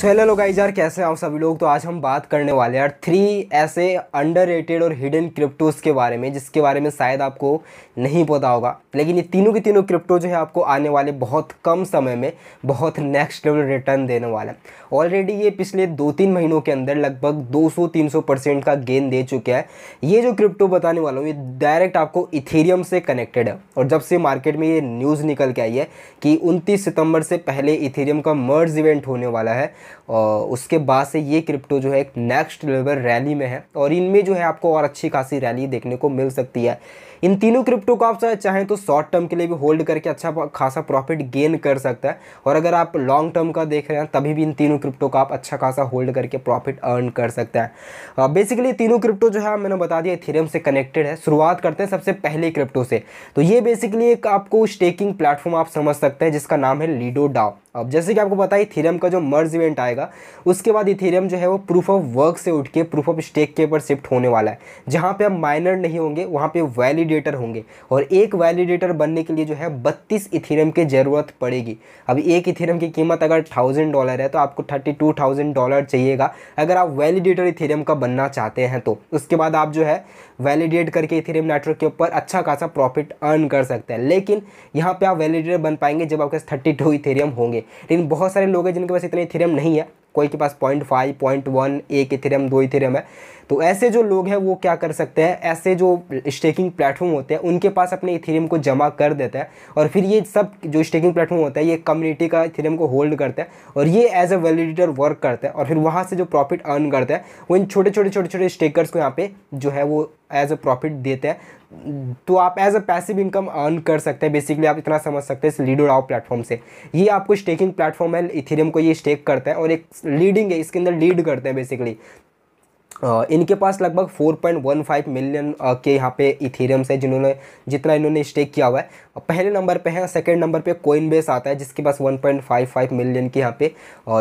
so hello लोग आई यार कैसे हैं आप सभी लोग तो आज हम बात करने वाले यार थ्री ऐसे अंडर और हिडन क्रिप्टोज़ के बारे में जिसके बारे में शायद आपको नहीं पता होगा लेकिन ये तीनों के तीनों क्रिप्टो जो है आपको आने वाले बहुत कम समय में बहुत नेक्स्ट लेवल रिटर्न देने वाला है ऑलरेडी ये पिछले दो तीन महीनों के अंदर लगभग दो सौ तीन सौ परसेंट का गेन दे चुका है ये जो क्रिप्टो बताने वाला हूँ ये डायरेक्ट आपको इथेरियम से कनेक्टेड है और जब से मार्केट में ये न्यूज़ निकल के आई है कि उनतीस सितम्बर से पहले इथेरियम का मर्ज इवेंट होने वाला है और उसके बाद से ये क्रिप्टो जो है एक नेक्स्ट लेवल रैली में है और इनमें जो है आपको और अच्छी खासी रैली देखने को मिल सकती है इन तीनों क्रिप्टो को आप चाहें तो शॉर्ट टर्म के लिए भी होल्ड करके अच्छा खासा प्रॉफिट गेन कर सकता है और अगर आप लॉन्ग टर्म का देख रहे हैं तभी भी इन तीनों क्रिप्टो का आप अच्छा खासा होल्ड करके प्रॉफिट अर्न कर सकते हैं बेसिकली तीनों क्रिप्टो जो है मैंने बता दिया थीरम से कनेक्टेड है शुरुआत करते हैं सबसे पहले क्रिप्टो से तो ये बेसिकली एक आपको स्टेकिंग प्लेटफॉर्म आप समझ सकते हैं जिसका नाम है लीडो डाव अब जैसे कि आपको पता है इथेरियम का जो मर्ज इवेंट आएगा उसके बाद इथेरियम जो है वो प्रूफ ऑफ वर्क से उठ के प्रूफ ऑफ स्टेक के ऊपर शिफ्ट होने वाला है जहाँ पे हम माइनर नहीं होंगे वहाँ पे वैलिडेटर होंगे और एक वैलिडेटर बनने के लिए जो है बत्तीस इथेरियम की ज़रूरत पड़ेगी अब एक इथेरियम की कीमत अगर थाउजेंड डॉलर है तो आपको थर्टी टू थाउजेंड डॉलर चाहिएगा अगर आप वैलिडेटर इथेरियम का बनना चाहते हैं तो उसके बाद आप जो है वैलिडेट करके इथेरियम नेटवर्क के ऊपर अच्छा खासा प्रॉफिट अर्न कर सकते हैं लेकिन यहाँ पर आप वैलिडेटर बन पाएंगे जब आपके पास थर्टी टू इथेरियम होंगे करेंगे लेकिन बहुत सारे लोग हैं जिनके पास इतने थिरम नहीं है कोई के पास पॉइंट फाइव पॉइंट वन एक थीरम दो थीरम है तो ऐसे जो लोग हैं वो क्या कर सकते हैं ऐसे जो स्टेकिंग प्लेटफॉर्म होते हैं उनके पास अपने इथेरियम को जमा कर देते हैं और फिर ये सब जो स्टेकिंग प्लेटफॉर्म होता है ये कम्युनिटी का इथेरियम को होल्ड करते हैं और ये एज अ वैलिडेटर वर्क करते हैं और फिर वहाँ से जो प्रॉफिट अर्न करते हैं वो इन छोटे छोटे छोटे छोटे स्टेकर्स को यहाँ पे जो है वो एज अ प्रॉफिट देते हैं तो आप as a passive income earn कर सकते हैं बेसिकली आप इतना समझ सकते हैं इस लीडो राव प्लेटफॉर्म से ये आपको स्टेकिंग प्लेटफॉर्म है इथेरियम को ये स्टेक करते हैं और एक लीडिंग है इसके अंदर लीड करते हैं बेसिकली इनके पास लगभग 4.15 मिलियन के यहाँ पे इथेरियम्स है जिन्होंने जितना इन्होंने स्टेक किया हुआ है पहले नंबर पे है सेकंड नंबर पे कोइन बेस आता है जिसके पास 1.55 मिलियन के यहाँ पे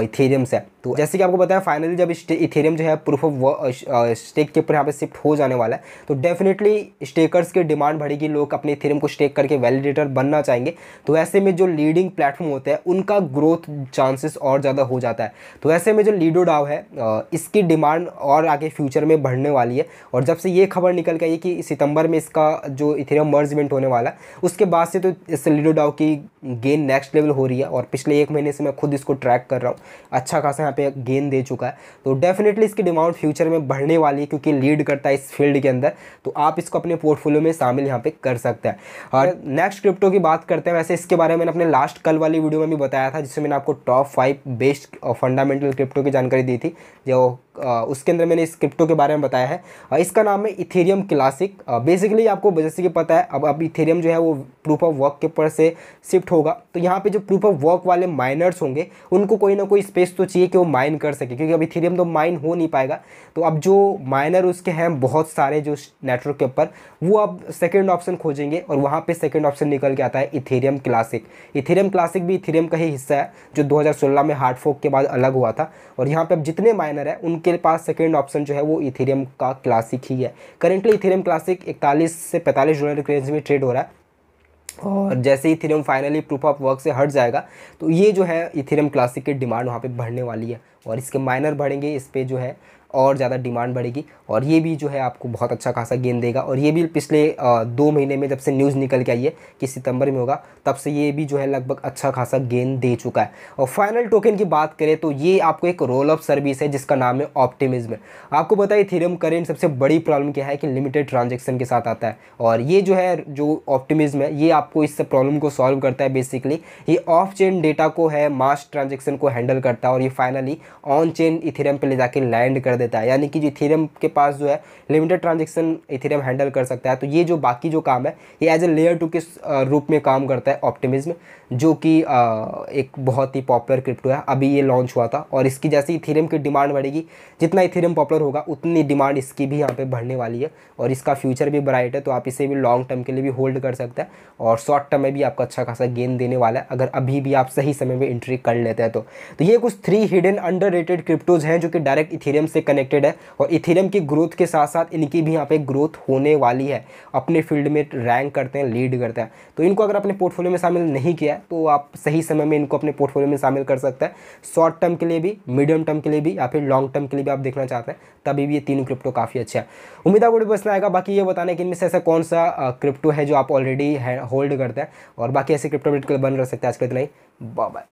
इथेरियम्स है तो जैसे कि आपको बताया फाइनली जब इथेरियम जो है प्रूफ ऑफ स्टेक के ऊपर यहाँ पे शिफ्ट हो जाने वाला है तो डेफिनेटली स्टेकर्स की डिमांड बढ़ेगी लोग अपने इथेरियम को स्टेक करके वैलिडेटर बनना चाहेंगे तो ऐसे में जो लीडिंग प्लेटफॉर्म होते हैं उनका ग्रोथ चांसेस और ज़्यादा हो जाता है तो ऐसे में जो लीडो डाव है इसकी डिमांड और आगे फ्यूचर में बढ़ने वाली है और जब से ये खबर निकल गई है कि सितंबर में इसका जो इथेरियम मर्जमेंट होने वाला है उसके बाद से तो इस लीडो की गेन नेक्स्ट लेवल हो रही है और पिछले एक महीने से मैं खुद इसको ट्रैक कर रहा हूँ अच्छा खासा यहाँ पे गेन दे चुका है तो डेफिनेटली इसकी डिमांड फ्यूचर में बढ़ने वाली है क्योंकि लीड करता है इस फील्ड के अंदर तो आप इसको अपने पोर्टफोलियो में शामिल यहाँ पे कर सकते हैं और नेक्स्ट क्रिप्टो की बात करते हैं वैसे इसके बारे में मैंने अपने लास्ट कल वाली वीडियो में भी बताया था जिसमें मैंने आपको top five best fundamental crypto की जानकारी दी थी जो उसके अंदर मैंने इस क्रिप्टो के बारे में बताया है इसका नाम है इथेरियम क्लासिक बेसिकली आपको जैसे कि पता है अब अब इथेरियम जो है वो प्रूफ ऑफ वर्क के ऊपर से शिफ्ट होगा तो यहाँ पे जो प्रूफ ऑफ वर्क वाले माइनर्स होंगे उनको कोई ना कोई स्पेस तो चाहिए कि वो माइन कर सके क्योंकि अब इथेरियम तो माइन हो नहीं पाएगा तो अब जो माइनर उसके हैं बहुत सारे जो नेटवर्क के ऊपर वो अब सेकेंड ऑप्शन खोजेंगे और वहाँ पर सेकेंड ऑप्शन निकल के आता है इथेरियम क्लासिक इथेरियम क्लासिक भी इथेरियम का ही हिस्सा है जो दो में हार्ड फोक के बाद अलग हुआ था और यहाँ पर अब जितने माइनर हैं उनके के पास सेकेंड ऑप्शन जो है वो इथेरियम का क्लासिक ही है करेंटली इथेरियम क्लासिक इकतालीस से पैंतालीस डॉलर के रेंज में ट्रेड हो रहा है और जैसे ही Ethereum finally proof of work से हट जाएगा तो ये जो है इथेरियम क्लासिक की डिमांड वहाँ पे बढ़ने वाली है और इसके माइनर बढ़ेंगे इस पर जो है और ज़्यादा डिमांड बढ़ेगी और ये भी जो है आपको बहुत अच्छा खासा गेंद देगा और ये भी पिछले दो महीने में जब से न्यूज़ निकल के आई है कि सितंबर में होगा तब से ये भी जो है लगभग अच्छा खासा गेंद दे चुका है और फाइनल टोकन की बात करें तो ये आपको एक रोल ऑफ सर्विस है जिसका नाम है ऑप्टिमिज्म आपको बताइए थीरम करेंट सबसे बड़ी प्रॉब्लम क्या है कि लिमिटेड ट्रांजेक्शन के साथ आता है और ये जो है जो ऑप्टिमिज्म है ये आपको इस प्रॉब्लम को सॉल्व करता है बेसिकली ये ऑफ चेन डेटा को है मास ट्रांजेक्शन को हैंडल करता है और ये फाइनली ऑन चेन इथेरियम पे ले जाके लैंड कर देता है यानी कि जो इथेरियम के पास जो है लिमिटेड ट्रांजेक्शन इथेरियम हैंडल कर सकता है तो ये जो बाकी जो काम है ये एज ए लेयर टू के रूप में काम करता है ऑप्टिमिज्म जो कि एक बहुत ही पॉपुलर क्रिप्टो है अभी ये लॉन्च हुआ था और इसकी जैसे इथेरियम की डिमांड बढ़ेगी जितना इथेरियम पॉपुलर होगा उतनी डिमांड इसकी भी यहाँ पर बढ़ने वाली है और इसका फ्यूचर भी ब्राइट है तो आप इसे भी लॉन्ग टर्म के लिए भी होल्ड कर सकते हैं और शॉर्ट टर्म में भी आपको अच्छा खासा गेन देने वाला है अगर अभी भी आप सही समय में एंट्री कर लेते हैं तो, तो ये कुछ three hidden underrated cryptos हैं जो कि डायरेक्ट इथेरियम से कनेक्टेड है और इथेरियम की ग्रोथ के साथ साथ इनकी भी यहाँ पे ग्रोथ होने वाली है अपने फील्ड में रैंक करते हैं लीड करते हैं तो इनको अगर अपने पोर्टफोलियो में शामिल नहीं किया है तो आप सही समय में इनको अपने पोर्टफोलियो में शामिल कर सकते हैं शॉर्ट टर्म के लिए भी मीडियम टर्म के लिए भी या फिर लॉन्ग टर्म के लिए भी आप देखना चाहते हैं तभी भी ये तीनों क्रिप्टो काफ़ी अच्छा है उम्मीद आपको पसंद आएगा बाकी ये बताने कि इनमें से ऐसा कौन सा क्रिप्टो है जो आप ऑलरेडी होल्ड करते हैं और बाकी ऐसे क्रिप्टो बन रह सकते हैं आज के इतना ही बाय